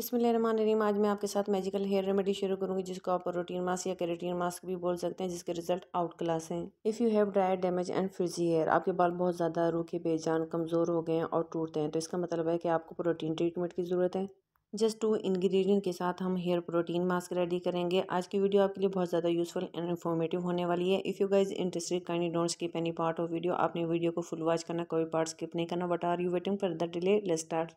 बिसमीम आज मैं आपके साथ मैजिकल हेयर रेमेडी शेयर करूंगी जिसको आप प्रोटीन मास्क या कैरेटीन मास्क भी बोल सकते हैं जिसके रिजल्ट आउट क्लास हैं if you have dry damage and frizzy hair आपके बाल बहुत ज़्यादा रूखे बेजान कमज़ोर हो गए हैं और टूटते हैं तो इसका मतलब है कि आपको प्रोटीन ट्रीटमेंट की ज़रूरत है जस्ट टू इंग्रेडिएंट के साथ हम हेयर प्रोटीन मास्क रेडी करेंगे आज की वीडियो आपके लिए बहुत ज़्यादा यूजफुल एंड इन्फॉर्मेटिव होने वाली है if you guys interested kindly don't skip any part of video आपने वीडियो को फुल वॉच करना कोई पार्ट स्किप नहीं करना but are you waiting for the delay let start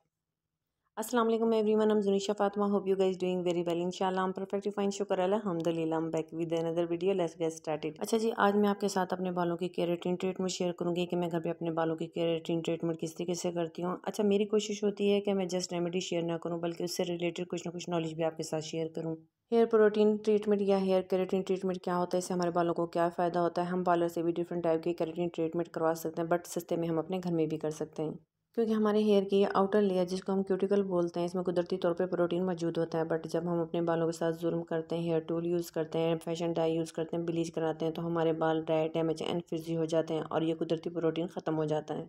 अस्सलाम वालेकुम everyone am Junisha Fatima hope you guys doing very well इंशाल्लाह हम परफेक्टली फाइन शुक्र अलहमदिल्ला हम back with another video let's get started अच्छा जी आज मैं आपके साथ अपने बालों की केरेटिन ट्रीटमेंट शेयर करूंगी कि मैं घर पे अपने बालों की केरेटिन ट्रीटमेंट किस तरीके से करती हूँ अच्छा मेरी कोशिश होती है कि मैं जस्ट रेमेडी शेयर ना करूँ बल्कि उससे रिलेटेड कुछ ना कुछ नॉलेज भी आपके साथ शेयर करूँ हेयर प्रोटीन ट्रीटमेंट या हेयर केरेटिन ट्रीटमेंट क्या होता है इससे हमारे बालों को क्या फ़ायदा होता है हम पार्लर से भी डिफरेंट टाइप की केरेटिन ट्रीटमेंट करवा सकते हैं बट सस्ते में हम अपने घर में भी कर सकते हैं क्योंकि हमारे हेयर की आउटर लेयर जिसको हम क्यूटिकल बोलते हैं इसमें कुदरती तौर पे प्रोटीन मौजूद होता है बट जब हम अपने बालों के साथ जुल्म करते हैं हेयर टूल यूज़ करते हैं फैशन डाई यूज़ करते हैं ब्लीच कराते हैं तो हमारे बाल ड्राई डैमेज एंड फिजी हो जाते हैं और ये कुदरती प्रोटीन ख़त्म हो जाता है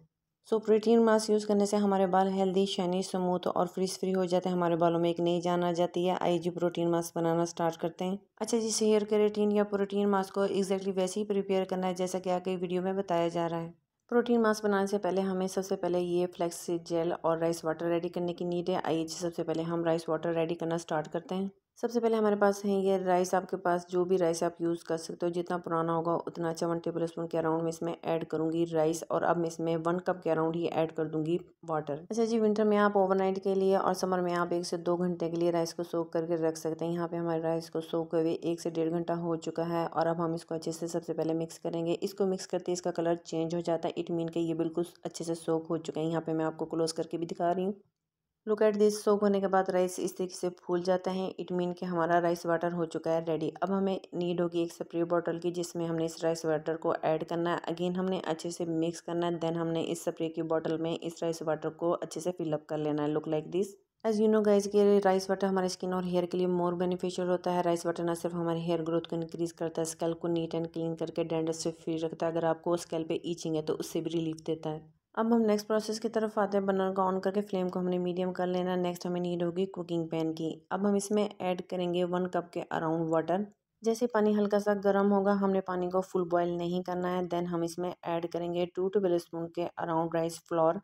सो प्रोटीन मास्क यूज़ करने से हमारे बाल हेल्दी शाइनी स्मूथ और फ्रीज फ्री हो जाते हैं हमारे बालों में एक नई जान आ जाती है आई जी प्रोटीन मास्क बनाना स्टार्ट करते हैं अच्छा जी हेयर केरेटीन या प्रोटीन मास्क को एक्जैक्टली वैसे ही प्रिपेयर करना है जैसा कि आगे वीडियो में बताया जा रहा है प्रोटीन मास्क बनाने से पहले हमें सबसे पहले ये फ्लेक्स जेल और राइस वाटर रेडी करने की नीड है आइए जी सबसे पहले हम राइस वाटर रेडी करना स्टार्ट करते हैं सबसे पहले हमारे पास है ये राइस आपके पास जो भी राइस आप यूज़ कर सकते हो जितना पुराना होगा उतना अच्छा वन टेबल स्पून के अराउंड में इसमें ऐड करूँगी राइस और अब मैं इसमें वन कप के अराउंड ही ऐड कर दूँगी वाटर अच्छा जी विंटर में आप ओवरनाइट के लिए और समर में आप एक से दो घंटे के लिए राइस को सोख करके रख सकते हैं यहाँ पे हमारे राइस को सोख हुए एक से डेढ़ घंटा हो चुका है और अब हम इसको अच्छे से सबसे पहले मिक्स करेंगे इसको मिक्स करते इसका कलर चेंज हो जाता है इट मीन के ये बिल्कुल अच्छे से सोख हो चुका है यहाँ पर मैं आपको क्लोज करके भी दिखा रही हूँ लुक एट दिस सोक होने के बाद राइस इस तरीके से फूल जाता है इट मीन कि हमारा राइस वाटर हो चुका है रेडी अब हमें नीड होगी एक स्प्रे बॉटल की जिसमें हमने इस राइस वाटर को ऐड करना है अगेन हमने अच्छे से मिक्स करना है देन हमने इस स्प्रे की बॉटल में इस राइस वाटर को अच्छे से फिलअप कर लेना है look like this as you know guys के राइस वाटर हमारे स्किन और हेयर के लिए मोर बेनिफिशियल होता है राइस वाटर ना सिर्फ हमारे हेयर ग्रोथ को इंक्रीज करता है स्केल को नीट एंड क्लीन करके डेंडर से फ्री रखता है अगर आपको स्केल पे ईचिंग है तो उससे भी रिलीफ देता है अब हम नेक्स्ट प्रोसेस की तरफ आते हैं बर्नर को ऑन करके फ्लेम को हमने मीडियम कर लेना नेक्स्ट हमें नीड होगी कुकिंग पैन की अब हम इसमें ऐड करेंगे वन कप के अराउंड वाटर जैसे पानी हल्का सा गर्म होगा हमने पानी को फुल बॉयल नहीं करना है देन हम इसमें ऐड करेंगे टू टेबल स्पून के अराउंड राइस फ्लोर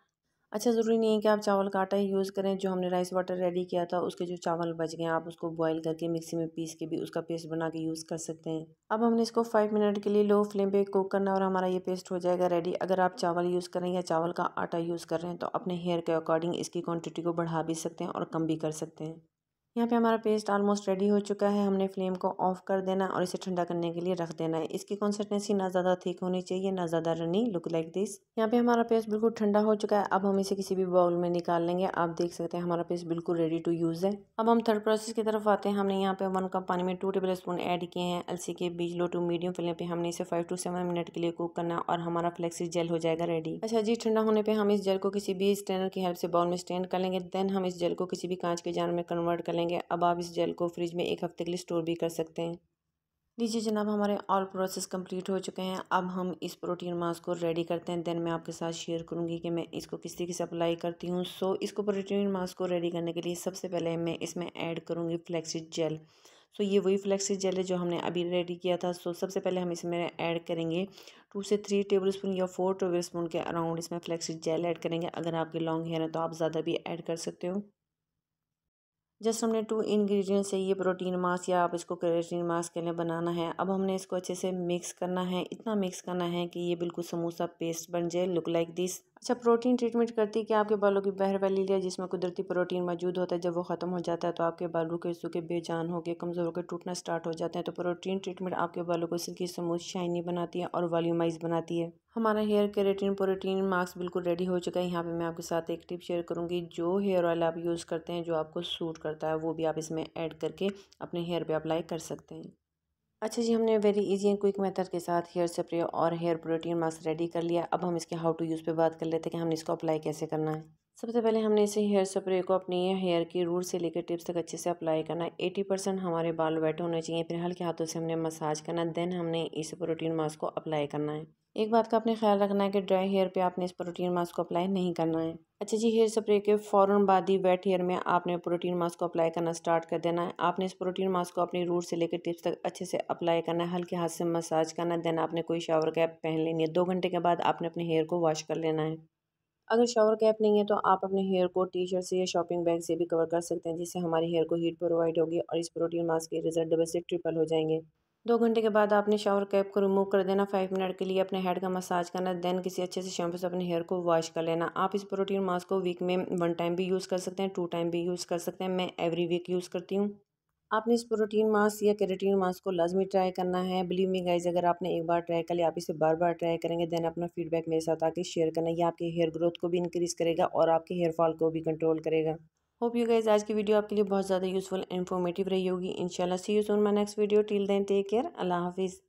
अच्छा ज़रूरी नहीं है कि आप चावल का आटा ही यूज़ करें जो हमने राइस वाटर रेडी किया था उसके जो चावल बच गए आप उसको बॉईल करके मिक्सी में पीस के भी उसका पेस्ट बना के यूज़ कर सकते हैं अब हमने इसको फाइव मिनट के लिए लो फ्लेम पे कुक करना और हमारा ये पेस्ट हो जाएगा रेडी अगर आप चावल यूज़ करें या चावल का आटा यूज़ कर रहे हैं तो अपने हेयर के अकॉर्डिंग इसकी क्वान्टिटी को बढ़ा भी सकते हैं और कम भी कर सकते हैं यहाँ पे हमारा पेस्ट ऑलमोस्ट रेडी हो चुका है हमने फ्लेम को ऑफ कर देना और इसे ठंडा करने के लिए रख देना है इसकी कंसिस्टेंसी ना ज़्यादा थिक होनी चाहिए ना ज़्यादा रनी लुक लाइक दिस यहाँ पे हमारा पेस्ट बिल्कुल ठंडा हो चुका है अब हम इसे किसी भी बाउल में निकाल लेंगे आप देख सकते हैं हमारा पेस्ट बिल्कुल रेडी टू यूज़ है अब हम थर्ड प्रोसेस की तरफ आते हैं हमने यहाँ पे वन कप पानी में टू टेबल स्पून ऐड किए हैं अलसी के बीज लो टू मीडियम फ्लेम पे हमने इसे फाइव टू सेवन मिनट के लिए कुक करना और हमारा फ्लेक्सी जेल हो जाएगा रेडी अच्छा जी ठंडा होने पर हम इस जेल को किसी भी स्टेनर की हेल्प से बाउल में स्टैंड कर लेंगे देन हम इस जेल को किसी भी कांच के जान में कन्वर्ट कर लेंगे अब आप इस जेल को फ्रिज में एक हफ्ते के लिए स्टोर भी कर सकते हैं लीजिए जनाब हमारे ऑल प्रोसेस कंप्लीट हो चुके हैं अब हम इस प्रोटीन मास्क को रेडी करते हैं देन मैं आपके साथ शेयर करूंगी कि मैं इसको किस तरीके से अप्लाई करती हूँ सो इसको प्रोटीन मास्क को रेडी करने के लिए सबसे पहले मैं इसमें ऐड करूँगी फ्लैक्सिड जेल सो ये वही फ्लैक्सी जेल है जो हमने अभी रेडी किया था सो सबसे पहले हम इसमें ऐड करेंगे टू से थ्री टेबल स्पून या फोर टेबल स्पून के अराउंड इसमें फ्लैक्सी जेल ऐड करेंगे अगर आपके लॉन्ग हेयर हैं तो आप ज़्यादा भी ऐड कर सकते हो जस्ट हमने टू है चाहिए प्रोटीन मास या आप इसको क्रेटिन मास के लिए बनाना है अब हमने इसको अच्छे से मिक्स करना है इतना मिक्स करना है कि ये बिल्कुल समोसा पेस्ट बन जाए लुक लाइक दिस अच्छा प्रोटीन ट्रीटमेंट करती है कि आपके बालों की वाली लिया जिसमें कुदरती प्रोटीन मौजूद होता है जब वो ख़त्म हो जाता है तो आपके बालों के सूखे बेजान हो गए कमज़ोर होकर टूटना स्टार्ट हो जाते हैं तो प्रोटीन ट्रीटमेंट आपके बालों को सिल्की स्मूथ शाइनी बनाती है और वॉल्यूमाइज बनाती है हमारा हेयर केरेटिन प्रोटीन मास्क बिल्कुल रेडी हो चुका है यहाँ पे मैं आपके साथ एक टिप शेयर करूँगी जो हेयर ऑयल आप यूज़ करते हैं जो आपको सूट करता है वो भी आप इसमें ऐड करके अपने हेयर पर अप्लाई कर सकते हैं अच्छा जी हमने very easy and quick method के साथ हेयर स्प्रे और हेयर प्रोटीन मास्क रेडी कर लिया अब हम इसके हाउ टू यूज़ पे बात कर लेते हैं कि हमने इसको अप्लाई कैसे करना है सबसे पहले हमने इसे हेयर स्प्रे को अपने हेयर की रूट से लेकर टिप्स तक अच्छे से अप्लाई करना है एटी परसेंट हमारे बाल वेट होने चाहिए फिर हल्के हाथों से हमने मसाज करना देन हमने इस प्रोटीन मास्क को अप्लाई करना है एक बात का आपने ख्याल रखना है कि ड्राई हेयर पे आपने इस प्रोटीन मास्क को अप्लाई नहीं करना है अच्छा जी हेयर स्प्रे के फ़ौरन बाद ही वेट हेयर में आपने प्रोटीन मास्क को अप्लाई करना स्टार्ट कर देना है आपने इस प्रोटीन मास्क को अपनी रूट से लेकर टिप्स तक अच्छे से अप्लाई करना है हल्के हाथ से मसाज करना है देन आपने कोई शावर कैप पहन लेनी है दो घंटे के बाद आपने अपने हेयर को वॉश कर लेना है अगर शावर कैप नहीं है तो आप अपने हेयर को टी शर्ट से या शॉपिंग बैग से भी कवर कर सकते हैं जिससे हमारे हेयर को हीट प्रोवाइड होगी और इस प्रोटीन मास्क के रिजल्ट डबल से ट्रिपल हो जाएंगे दो घंटे के बाद आपने शावर कैप को रिमूव कर देना फाइव मिनट के लिए अपने हेड का मसाज करना देन किसी अच्छे से शैम्पू से अपने हेयर को वॉश कर लेना आप इस प्रोटीन मास्क को वीक में वन टाइम भी यूज़ कर सकते हैं टू टाइम भी यूज़ कर सकते हैं मैं एवरी वीक यूज़ करती हूँ आपने इस प्रोटीन मास्क या कैरेटीन मास्क को लाजमी ट्राई करना है बिलीव मी गाइज अगर आपने एक बार ट्राई कर लिया आप इसे बार बार ट्राई करेंगे देन अपना फीडबैक मेरे साथ आके शेयर करना यह आपके हेयर ग्रोथ को भी इंक्रीज़ करेगा और आपके हेयर फॉल को भी कंट्रोल करेगा होप यू गाइज आज की वीडियो आपके लिए बहुत ज़्यादा यूज़फुल इन्फॉर्मेटिव रही होगी इनशाला see you soon my next video till then take care अल्लाह हाफिज़